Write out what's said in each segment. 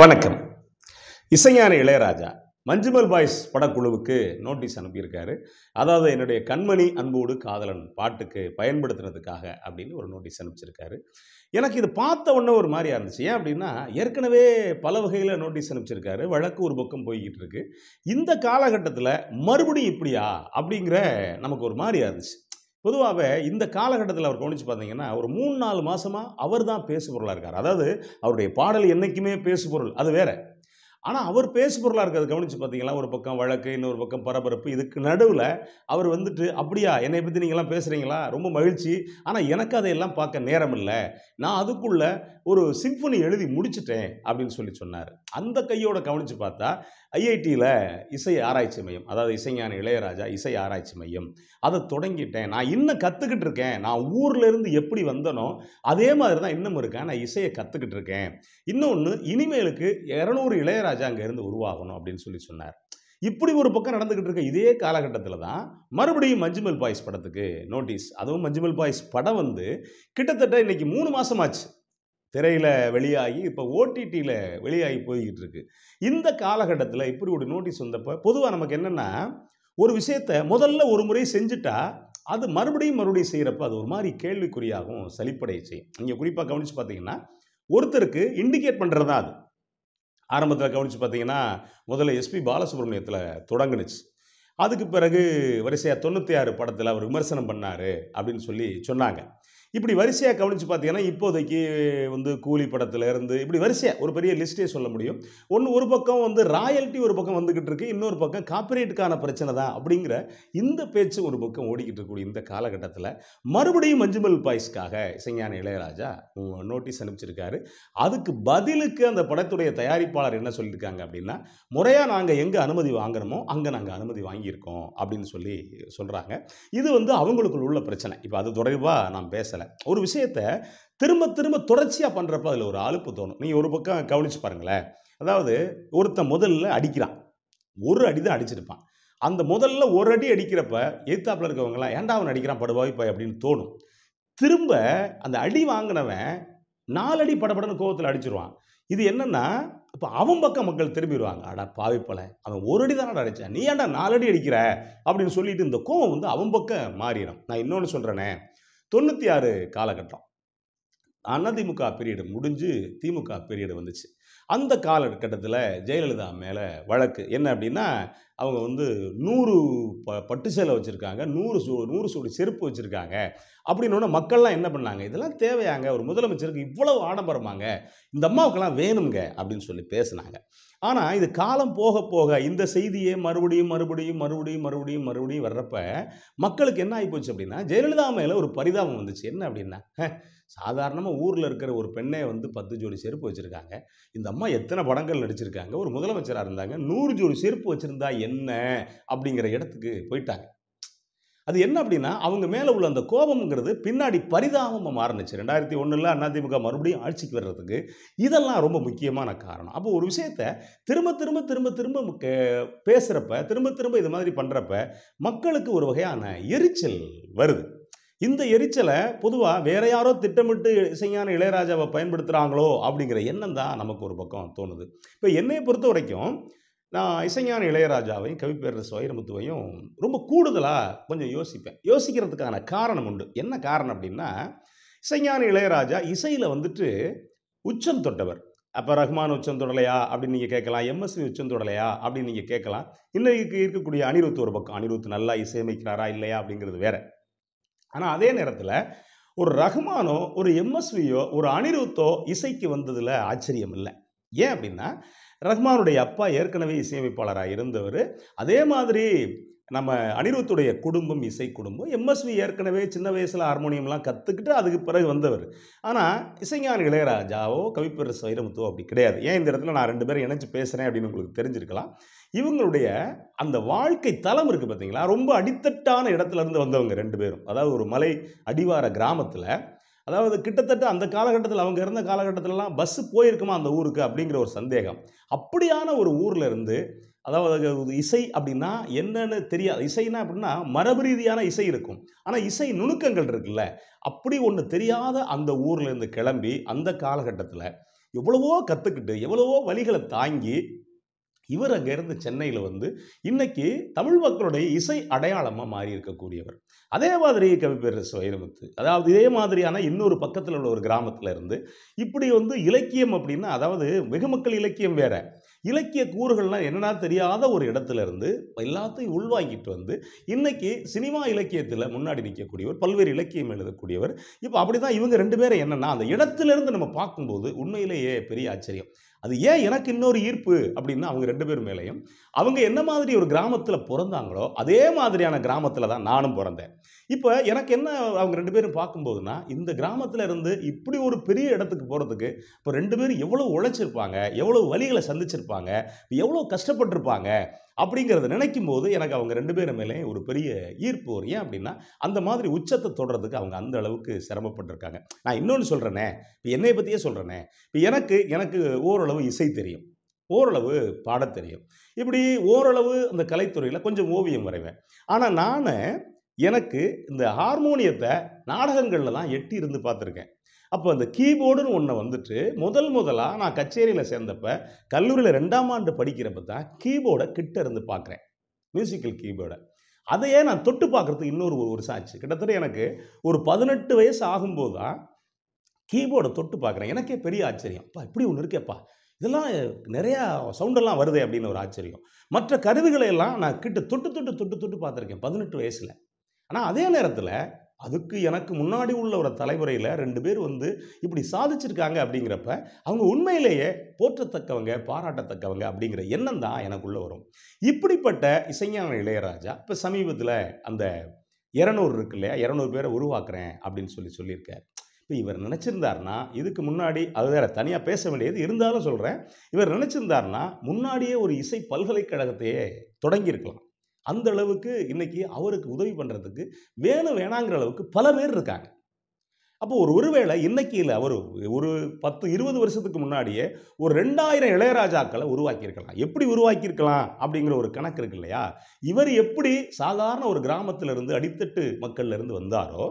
வணக்கம் இசைஞான இளையராஜா மஞ்சுமல் பாய்ஸ் படக்குழுவுக்கு நோட்டீஸ் அனுப்பியிருக்காரு அதாவது என்னுடைய கண்மணி அன்போடு காதலன் பாட்டுக்கு பயன்படுத்தினதுக்காக அப்படின்னு ஒரு நோட்டீஸ் அனுப்பிச்சிருக்காரு எனக்கு இது பார்த்த உடனே ஒரு மாதிரியாக இருந்துச்சு ஏன் அப்படின்னா ஏற்கனவே பல வகையில் நோட்டீஸ் அனுப்பிச்சிருக்காரு வழக்கு ஒரு பக்கம் போய்கிட்டு இருக்கு இந்த காலகட்டத்தில் மறுபடியும் இப்படியா அப்படிங்கிற நமக்கு ஒரு மாதிரியாக இருந்துச்சு பொதுவாகவே இந்த காலகட்டத்தில் அவர் கவனித்து பார்த்தீங்கன்னா ஒரு மூணு நாலு மாதமாக அவர் தான் பேசுபொருளாக இருக்கார் அதாவது அவருடைய பாடல் என்றைக்குமே பேசுபொருள் அது வேறு ஆனால் அவர் பேசு பொருளாக இருக்கிறது கவனித்து பார்த்தீங்களா ஒரு பக்கம் வழக்கு இன்னொரு பக்கம் பரபரப்பு இதுக்கு நடுவில் அவர் வந்துட்டு அப்படியா என்னை பற்றி நீங்களாம் பேசுகிறீங்களா ரொம்ப மகிழ்ச்சி ஆனால் எனக்கு அதையெல்லாம் பார்க்க நேரம் இல்லை நான் அதுக்குள்ளே ஒரு சிம்ஃபனி எழுதி முடிச்சிட்டேன் அப்படின்னு சொல்லி சொன்னார் அந்த கையோட கவனித்து பார்த்தா ஐஐடியில் இசை ஆராய்ச்சி மையம் அதாவது இசைஞான இளையராஜா இசை ஆராய்ச்சி மையம் அதை தொடங்கிட்டேன் நான் இன்னும் கற்றுக்கிட்டு இருக்கேன் நான் ஊர்லேருந்து எப்படி வந்தனோ அதே மாதிரி தான் இன்னும் இருக்கேன் நான் இசையை கற்றுக்கிட்டு இருக்கேன் இன்னொன்று இனிமேலுக்கு இரநூறு இளையராஜா ராஜா அங்கேருந்து உருவாகணும் அப்படின்னு சொல்லி சொன்னார் இப்படி ஒரு பக்கம் நடந்துக்கிட்டு இருக்க இதே காலகட்டத்தில் தான் மறுபடியும் மஞ்சுமல் பாய்ஸ் படத்துக்கு நோட்டீஸ் அதுவும் மஞ்சுமல் பாய்ஸ் படம் வந்து கிட்டத்தட்ட இன்றைக்கி மூணு மாதமாச்சு திரையில் வெளியாகி இப்போ ஓடிடியில் வெளியாகி போய்கிட்டு இருக்கு இந்த காலகட்டத்தில் இப்படி ஒரு நோட்டீஸ் வந்தப்போ பொதுவாக நமக்கு என்னென்னா ஒரு விஷயத்தை முதல்ல ஒரு முறை செஞ்சுட்டா அது மறுபடியும் மறுபடியும் செய்கிறப்ப அது ஒரு மாதிரி கேள்விக்குறியாகவும் சளிப்படைய செய்யும் இங்கே குறிப்பாக கவனித்து பார்த்தீங்கன்னா ஒருத்தருக்கு இண்டிகேட் பண்ணுறது தான் அது ஆரம்பத்தில் கவனித்து பார்த்தீங்கன்னா முதல்ல எஸ்பி பாலசுப்ரமணியத்தில் தொடங்குனுச்சு அதுக்கு பிறகு வரிசையாக தொண்ணூற்றி ஆறு படத்தில் அவர் விமர்சனம் பண்ணார் அப்படின்னு சொல்லி சொன்னாங்க இப்படி வரிசையாக கவனித்து பார்த்தீங்கன்னா இப்போதைக்கு வந்து கூலி படத்தில் இருந்து இப்படி வரிசையாக ஒரு பெரிய லிஸ்ட்டே சொல்ல முடியும் ஒன்று ஒரு பக்கம் வந்து ராயல்ட்டி ஒரு பக்கம் வந்துக்கிட்டு இருக்கு இன்னொரு பக்கம் காப்பிரைட்டுக்கான பிரச்சனை தான் அப்படிங்கிற இந்த பேச்சு ஒரு பக்கம் ஓடிக்கிட்டு இருக்கக்கூடிய இந்த காலகட்டத்தில் மறுபடியும் மஞ்சுமல் பாய்ஸ்க்காக இசைஞான இளையராஜா நோட்டீஸ் அனுப்பிச்சிருக்காரு அதுக்கு பதிலுக்கு அந்த படத்துடைய தயாரிப்பாளர் என்ன சொல்லியிருக்காங்க அப்படின்னா முறையாக நாங்கள் எங்கே அனுமதி வாங்குறோமோ அங்கே நாங்கள் அனுமதி வாங்கியிருக்கோம் அப்படின்னு சொல்லி சொல்கிறாங்க இது வந்து அவங்களுக்குள் உள்ள பிரச்சனை இப்போ அது தொடர்பாக நான் பேசலை வேலை ஒரு விஷயத்தை திரும்ப திரும்ப தொடர்ச்சியாக பண்ணுறப்ப அதில் ஒரு அழுப்பு தோணும் நீங்கள் ஒரு பக்கம் கவனிச்சு பாருங்களேன் அதாவது ஒருத்தன் முதல்ல அடிக்கிறான் ஒரு அடி தான் அடிச்சிருப்பான் அந்த முதல்ல ஒரு அடி அடிக்கிறப்ப எதிர்த்தாப்பில் இருக்கவங்களாம் ஏண்டா அவன் அடிக்கிறான் படுவாய் பாய் அப்படின்னு தோணும் திரும்ப அந்த அடி வாங்கினவன் நாலடி படபடன்னு கோபத்தில் அடிச்சிருவான் இது என்னென்னா இப்போ அவன் பக்கம் மக்கள் திரும்பிடுவாங்க அடா பாவிப்பலை அவன் ஒரு அடி தானே அடித்தான் நீ ஏன்டா நாலடி அடிக்கிற அப்படின்னு சொல்லிட்டு இந்த கோவம் வந்து அவன் பக்கம் மாறிடும் நான் இன்னொன்று சொல்கிறேனே தொண்ணூற்றி ஆறு காலகட்டம் அதிமுக பீரியடு முடிஞ்சு திமுக பீரியடு வந்துச்சு அந்த காலகட்டத்தில் ஜெயலலிதா மேலே வழக்கு என்ன அப்படின்னா அவங்க வந்து நூறு ப பட்டு சேலை வச்சுருக்காங்க நூறு சூ நூறு சூடு செருப்பு வச்சுருக்காங்க அப்படின்னு மக்கள்லாம் என்ன பண்ணாங்க இதெல்லாம் தேவையாங்க ஒரு முதலமைச்சருக்கு இவ்வளவு ஆடம்பரமாங்க இந்த அம்மாவுக்கெல்லாம் வேணுங்க அப்படின்னு சொல்லி பேசினாங்க ஆனால் இது காலம் போக போக இந்த செய்தியே மறுபடியும் மறுபடியும் மறுபடியும் மறுபடியும் மறுபடியும் வர்றப்ப மக்களுக்கு என்ன ஆகிப்போச்சு அப்படின்னா ஜெயலலிதா மேலே ஒரு பரிதாபம் வந்துச்சு என்ன அப்படின்னா சாதாரணமாக ஊரில் இருக்கிற ஒரு பெண்ணை வந்து பத்து ஜோடி செருப்பு வச்சுருக்காங்க இந்த அம்மா எத்தனை படங்கள் நடிச்சிருக்காங்க ஒரு முதலமைச்சராக இருந்தாங்க நூறு ஜோடி செருப்பு வச்சுருந்தா என்ன அப்படிங்கிற இடத்துக்கு போயிட்டாங்க அது என்ன அப்படின்னா அவங்க மேலே உள்ள அந்த கோபம்ங்கிறது பின்னாடி பரிதாபமாக மாறினுச்சு ரெண்டாயிரத்தி ஒன்றில் அதிமுக மறுபடியும் ஆட்சிக்கு வர்றதுக்கு இதெல்லாம் ரொம்ப முக்கியமான காரணம் அப்போ ஒரு விஷயத்த திரும்ப திரும்ப திரும்ப திரும்ப பேசுகிறப்ப திரும்ப திரும்ப இது மாதிரி பண்ணுறப்ப மக்களுக்கு ஒரு வகையான எரிச்சல் வருது இந்த எரிச்சலை பொதுவாக வேற யாரோ திட்டமிட்டு இசையான இளையராஜாவை பயன்படுத்துகிறாங்களோ அப்படிங்கிற எண்ணம் தான் நமக்கு ஒரு பக்கம் தோணுது இப்போ என்னையை பொறுத்த வரைக்கும் நான் இசைஞான இளையராஜாவையும் கவிப்பேரர் வைரமுத்துவையும் ரொம்ப கூடுதலாக கொஞ்சம் யோசிப்பேன் யோசிக்கிறதுக்கான காரணம் உண்டு என்ன காரணம் அப்படின்னா இசைஞான இளையராஜா இசையில் வந்துட்டு உச்சம் தொட்டவர் அப்போ ரஹ்மான் உச்சம் தொடலையா அப்படின்னு நீங்கள் கேட்கலாம் எம்எஸ்வி உச்சம் தொடலையா அப்படின்னு நீங்கள் கேட்கலாம் இன்றைக்கு இருக்கக்கூடிய அனிருத் ஒரு பக்கம் அனிருத் நல்லா இசையமைக்கிறாரா இல்லையா அப்படிங்கிறது வேற ஆனால் அதே நேரத்தில் ஒரு ரஹ்மானோ ஒரு எம்எஸ்வியோ ஒரு அனிருத்தோ இசைக்கு வந்ததில் ஆச்சரியம் இல்லை ஏன் அப்படின்னா ரஹ்மானுடைய அப்பா ஏற்கனவே இசையமைப்பாளராக இருந்தவர் அதே மாதிரி நம்ம அனிருத்துடைய குடும்பம் இசை குடும்பம் எம்எஸ்வி ஏற்கனவே சின்ன வயசில் ஹார்மோனியம்லாம் கற்றுக்கிட்டு அதுக்கு பிறகு வந்தவர் ஆனால் இசைஞான இளையராஜாவோ கவிப்பெரு வைரமுத்தோ அப்படி கிடையாது ஏன் இந்த இடத்துல நான் ரெண்டு பேரும் இணைச்சு பேசுகிறேன் அப்படின்னு உங்களுக்கு தெரிஞ்சிருக்கலாம் இவங்களுடைய அந்த வாழ்க்கை தளம் இருக்குது பார்த்தீங்களா ரொம்ப அடித்தட்டான இடத்துலேருந்து வந்தவங்க ரெண்டு பேரும் அதாவது ஒரு மலை அடிவார கிராமத்தில் அதாவது கிட்டத்தட்ட அந்த காலகட்டத்தில் அவங்க இருந்த காலகட்டத்திலலாம் பஸ்ஸு போயிருக்குமா அந்த ஊருக்கு அப்படிங்கிற ஒரு சந்தேகம் அப்படியான ஒரு ஊரில் இருந்து அதாவது இசை அப்படின்னா என்னென்னு தெரியாது இசைனா அப்படின்னா மரபு ரீதியான இசை இருக்கும் ஆனால் இசை நுணுக்கங்கள் இருக்குல்ல அப்படி ஒன்று தெரியாத அந்த ஊரில் இருந்து கிளம்பி அந்த காலகட்டத்தில் எவ்வளவோ கற்றுக்கிட்டு எவ்வளவோ வழிகளை தாங்கி இவர் அங்கேருந்து சென்னையில் வந்து இன்னைக்கு தமிழ் மக்களுடைய இசை அடையாளமாக மாறி இருக்கக்கூடியவர் அதே மாதிரி கவிப்பேரரசு வைரமுத்து அதாவது இதே மாதிரியான இன்னொரு பக்கத்தில் உள்ள ஒரு கிராமத்தில் இருந்து இப்படி வந்து இலக்கியம் அப்படின்னா அதாவது வெகு மக்கள் இலக்கியம் வேற இலக்கிய கூறுகள்லாம் என்னன்னா தெரியாத ஒரு இடத்துல இருந்து எல்லாத்தையும் உள்வாங்கிட்டு வந்து இன்னைக்கு சினிமா இலக்கியத்தில் முன்னாடி நிற்கக்கூடியவர் பல்வேறு இலக்கியம் எழுதக்கூடியவர் இப்போ அப்படி தான் இவங்க ரெண்டு பேரும் என்னென்னா அந்த இடத்துலேருந்து நம்ம பார்க்கும்போது உண்மையிலேயே பெரிய ஆச்சரியம் அது ஏன் எனக்கு இன்னொரு ஈர்ப்பு அப்படின்னா அவங்க ரெண்டு பேர் மேலேயும் அவங்க என்ன மாதிரி ஒரு கிராமத்தில் பிறந்தாங்களோ அதே மாதிரியான கிராமத்தில் தான் நானும் பிறந்தேன் இப்போ எனக்கு என்ன அவங்க ரெண்டு பேரும் பார்க்கும்போதுன்னா இந்த கிராமத்தில் இருந்து இப்படி ஒரு பெரிய இடத்துக்கு போகிறதுக்கு இப்போ ரெண்டு பேரும் எவ்வளோ உழைச்சிருப்பாங்க எவ்வளோ வழிகளை சந்திச்சிருப்பாங்க எவ்வளோ கஷ்டப்பட்டிருப்பாங்க அப்படிங்கிறத நினைக்கும் போது எனக்கு அவங்க ரெண்டு பேரும் மேலேயும் ஒரு பெரிய ஈர்ப்பு வரும் ஏன் அப்படின்னா அந்த மாதிரி உச்சத்தை தொடுறதுக்கு அவங்க அந்த அளவுக்கு சிரமப்பட்டிருக்காங்க நான் இன்னொன்று சொல்கிறேனே இப்போ என்னை பற்றியே சொல்கிறேனே இப்போ எனக்கு எனக்கு ஓரளவு இசை தெரியும் ஓரளவு பாட தெரியும் இப்படி ஓரளவு அந்த கலைத்துறையில் கொஞ்சம் ஓவியம் வரைவேன் ஆனால் நான் எனக்கு இந்த ஹார்மோனியத்தை நாடகங்களில் தான் எட்டி இருந்து பார்த்துருக்கேன் அப்போ அந்த கீபோர்டுன்னு ஒன்று வந்துட்டு முதல் முதலாக நான் கச்சேரியில் சேர்ந்தப்ப கல்லூரியில் ரெண்டாம் ஆண்டு படிக்கிறப்ப தான் கீபோர்டை கிட்ட இருந்து பார்க்குறேன் மியூசிக்கல் கீபோர்டை அதையே நான் தொட்டு பார்க்குறதுக்கு இன்னொரு ஒரு வருஷம் ஆச்சு கிட்டத்தட்ட எனக்கு ஒரு பதினெட்டு வயசு ஆகும்போது தான் கீபோர்டை தொட்டு பார்க்குறேன் எனக்கே பெரிய ஆச்சரியம் அப்பா இப்படி ஒன்று இருக்கேப்பா இதெல்லாம் நிறையா சவுண்டெல்லாம் வருது அப்படின்னு ஒரு ஆச்சரியம் மற்ற கருவிகளையெல்லாம் நான் கிட்ட தொட்டு தொட்டு தொட்டு தொட்டு பார்த்துருக்கேன் பதினெட்டு வயசில் ஆனால் அதே நேரத்தில் அதுக்கு எனக்கு முன்னாடி உள்ள ஒரு தலைமுறையில் ரெண்டு பேர் வந்து இப்படி சாதிச்சிருக்காங்க அப்படிங்கிறப்ப அவங்க உண்மையிலேயே போற்றத்தக்கவங்க பாராட்டத்தக்கவங்க அப்படிங்கிற எண்ணம் தான் எனக்குள்ளே வரும் இப்படிப்பட்ட இசைஞான இளையராஜா இப்போ சமீபத்தில் அந்த இரநூறு இருக்கு இல்லையா இரநூறு பேரை உருவாக்குறேன் அப்படின்னு சொல்லி சொல்லியிருக்கார் இப்போ இவர் நினச்சிருந்தார்னா இதுக்கு முன்னாடி அது வேறு தனியாக பேச வேண்டியது இருந்தாலும் சொல்கிறேன் இவர் நினச்சிருந்தார்னா முன்னாடியே ஒரு இசை பல்கலைக்கழகத்தையே தொடங்கியிருக்கலாம் அந்த அளவுக்கு இன்னைக்கு அவருக்கு உதவி பண்ணுறதுக்கு வேணும் வேணாங்கிற அளவுக்கு பல பேர் இருக்காங்க அப்போ ஒரு ஒருவேளை இன்னைக்கு இல்லை அவர் ஒரு பத்து இருபது வருஷத்துக்கு முன்னாடியே ஒரு ரெண்டாயிரம் இளையராஜாக்களை உருவாக்கியிருக்கலாம் எப்படி உருவாக்கியிருக்கலாம் அப்படிங்கிற ஒரு கணக்கு இருக்கு இல்லையா இவர் எப்படி சாதாரண ஒரு கிராமத்திலிருந்து அடித்தட்டு மக்கள்லேருந்து வந்தாரோ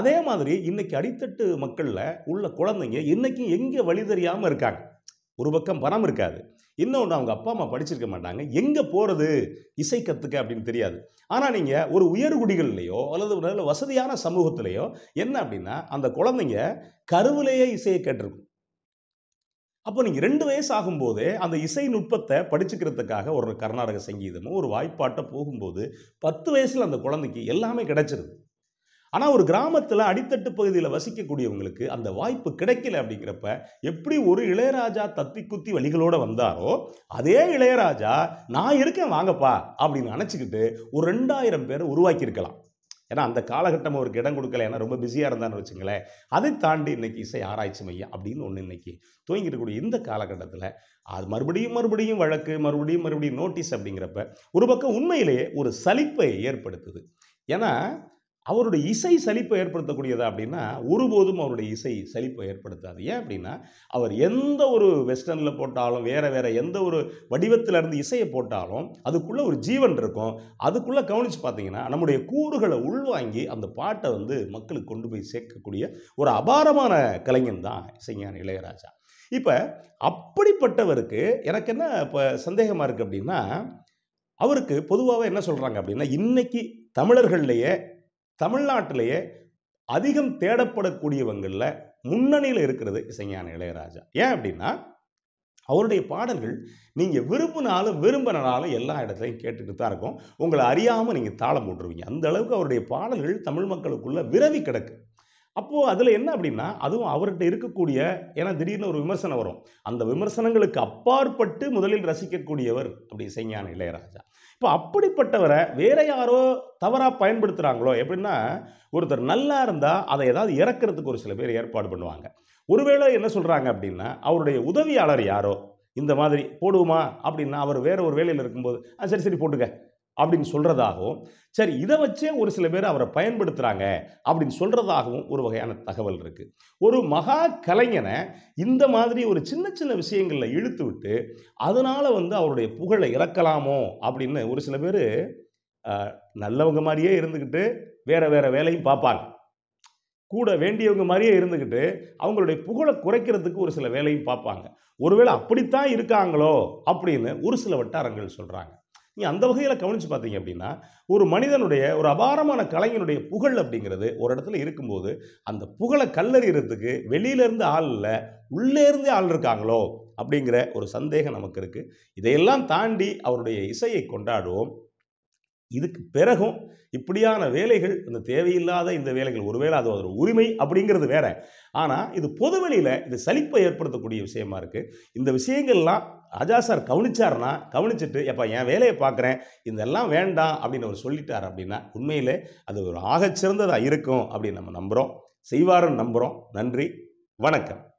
அதே மாதிரி இன்னைக்கு அடித்தட்டு மக்களில் உள்ள குழந்தைங்க இன்னைக்கும் எங்கே வழி தெரியாமல் இருக்காங்க ஒரு பக்கம் பணம் இருக்காது இன்னொன்று அவங்க அப்பா அம்மா படிச்சிருக்க மாட்டாங்க எங்கே போகிறது இசை கற்றுக்க அப்படின்னு தெரியாது ஆனால் நீங்கள் ஒரு உயர்குடிகள்லையோ அல்லது நல்ல வசதியான சமூகத்திலேயோ என்ன அப்படின்னா அந்த குழந்தைங்க கருவிலேயே இசையை கேட்டிருக்கும் அப்போ நீங்கள் ரெண்டு வயசு ஆகும்போதே அந்த இசை நுட்பத்தை படிச்சுக்கிறதுக்காக ஒரு கர்நாடக சங்கீதமும் ஒரு வாய்ப்பாட்டை போகும்போது பத்து வயசில் அந்த குழந்தைக்கு எல்லாமே கிடைச்சிருது ஆனால் ஒரு கிராமத்தில் அடித்தட்டு பகுதியில் வசிக்கக்கூடியவங்களுக்கு அந்த வாய்ப்பு கிடைக்கல அப்படிங்கிறப்ப எப்படி ஒரு இளையராஜா தத்தி குத்தி வழிகளோடு வந்தாரோ அதே இளையராஜா நான் இருக்கேன் வாங்கப்பா அப்படின்னு நினச்சிக்கிட்டு ஒரு ரெண்டாயிரம் பேரை உருவாக்கியிருக்கலாம் ஏன்னா அந்த காலகட்டம் அவருக்கு இடம் கொடுக்கல ஏன்னா ரொம்ப பிஸியாக இருந்தான்னு வச்சுங்களேன் அதை தாண்டி இன்னைக்கு இசை ஆராய்ச்சி மையம் அப்படின்னு ஒன்று இன்னைக்கு இருக்கக்கூடிய இந்த காலகட்டத்தில் அது மறுபடியும் மறுபடியும் வழக்கு மறுபடியும் மறுபடியும் நோட்டீஸ் அப்படிங்கிறப்ப ஒரு பக்கம் உண்மையிலேயே ஒரு சலிப்பை ஏற்படுத்துது ஏன்னா அவருடைய இசை சலிப்பை ஏற்படுத்தக்கூடியதா அப்படின்னா ஒருபோதும் அவருடைய இசை சலிப்பை ஏற்படுத்தாது ஏன் அப்படின்னா அவர் எந்த ஒரு வெஸ்டர்னில் போட்டாலும் வேறு வேறு எந்த ஒரு வடிவத்தில் இருந்து இசையை போட்டாலும் அதுக்குள்ளே ஒரு ஜீவன் இருக்கும் அதுக்குள்ளே கவனித்து பார்த்தீங்கன்னா நம்முடைய கூறுகளை உள்வாங்கி அந்த பாட்டை வந்து மக்களுக்கு கொண்டு போய் சேர்க்கக்கூடிய ஒரு அபாரமான கலைஞன் தான் இசைஞான இளையராஜா இப்போ அப்படிப்பட்டவருக்கு எனக்கு என்ன இப்போ சந்தேகமாக இருக்குது அப்படின்னா அவருக்கு பொதுவாக என்ன சொல்கிறாங்க அப்படின்னா இன்றைக்கி தமிழர்கள்லேயே தமிழ்நாட்டிலேயே அதிகம் தேடப்படக்கூடியவங்களில் முன்னணியில் இருக்கிறது இசைஞான இளையராஜா ஏன் அப்படின்னா அவருடைய பாடல்கள் நீங்கள் விரும்பினாலும் விரும்பினாலும் எல்லா இடத்துலையும் கேட்டுக்கிட்டு தான் இருக்கும் உங்களை அறியாமல் நீங்கள் தாளம் போட்டுருவீங்க அந்த அளவுக்கு அவருடைய பாடல்கள் தமிழ் மக்களுக்குள்ளே விரவி கிடக்கு அப்போது அதில் என்ன அப்படின்னா அதுவும் அவர்கிட்ட இருக்கக்கூடிய ஏன்னா திடீர்னு ஒரு விமர்சனம் வரும் அந்த விமர்சனங்களுக்கு அப்பாற்பட்டு முதலில் ரசிக்கக்கூடியவர் அப்படி செய்ஞான இளையராஜா இப்போ அப்படிப்பட்டவரை வேற யாரோ தவறாக பயன்படுத்துகிறாங்களோ எப்படின்னா ஒருத்தர் நல்லா இருந்தால் அதை ஏதாவது இறக்கிறதுக்கு ஒரு சில பேர் ஏற்பாடு பண்ணுவாங்க ஒருவேளை என்ன சொல்கிறாங்க அப்படின்னா அவருடைய உதவியாளர் யாரோ இந்த மாதிரி போடுவோமா அப்படின்னா அவர் வேற ஒரு வேலையில் இருக்கும்போது சரி சரி போட்டுக்க அப்படின்னு சொல்கிறதாகவும் சரி இதை வச்சே ஒரு சில பேர் அவரை பயன்படுத்துகிறாங்க அப்படின்னு சொல்கிறதாகவும் ஒரு வகையான தகவல் இருக்குது ஒரு மகா கலைஞனை இந்த மாதிரி ஒரு சின்ன சின்ன விஷயங்களில் இழுத்து விட்டு அதனால் வந்து அவருடைய புகழை இறக்கலாமோ அப்படின்னு ஒரு சில பேர் நல்லவங்க மாதிரியே இருந்துக்கிட்டு வேறு வேறு வேலையும் பார்ப்பாங்க கூட வேண்டியவங்க மாதிரியே இருந்துக்கிட்டு அவங்களுடைய புகழை குறைக்கிறதுக்கு ஒரு சில வேலையும் பார்ப்பாங்க ஒருவேளை அப்படித்தான் இருக்காங்களோ அப்படின்னு ஒரு சில வட்டாரங்கள் சொல்கிறாங்க நீங்கள் அந்த வகையில் கவனித்து பார்த்தீங்க அப்படின்னா ஒரு மனிதனுடைய ஒரு அபாரமான கலைஞனுடைய புகழ் அப்படிங்கிறது ஒரு இடத்துல இருக்கும்போது அந்த புகழை கல்லறிகிறதுக்கு வெளியிலேருந்து ஆள் இல்லை உள்ளேருந்தே ஆள் இருக்காங்களோ அப்படிங்கிற ஒரு சந்தேகம் நமக்கு இருக்குது இதையெல்லாம் தாண்டி அவருடைய இசையை கொண்டாடுவோம் இதுக்கு பிறகும் இப்படியான வேலைகள் இந்த தேவையில்லாத இந்த வேலைகள் ஒருவேளை அது ஒரு உரிமை அப்படிங்கிறது வேற ஆனால் இது பொதுவெளியில் இது சலிப்பை ஏற்படுத்தக்கூடிய விஷயமா இருக்குது இந்த விஷயங்கள்லாம் ராஜா சார் கவனிச்சார்னா கவனிச்சுட்டு எப்போ என் வேலையை பார்க்குறேன் இதெல்லாம் வேண்டாம் அப்படின்னு அவர் சொல்லிட்டார் அப்படின்னா உண்மையிலே அது ஒரு ஆகச்சிறந்ததாக இருக்கும் அப்படின்னு நம்ம நம்புகிறோம் செய்வாருன்னு நம்புகிறோம் நன்றி வணக்கம்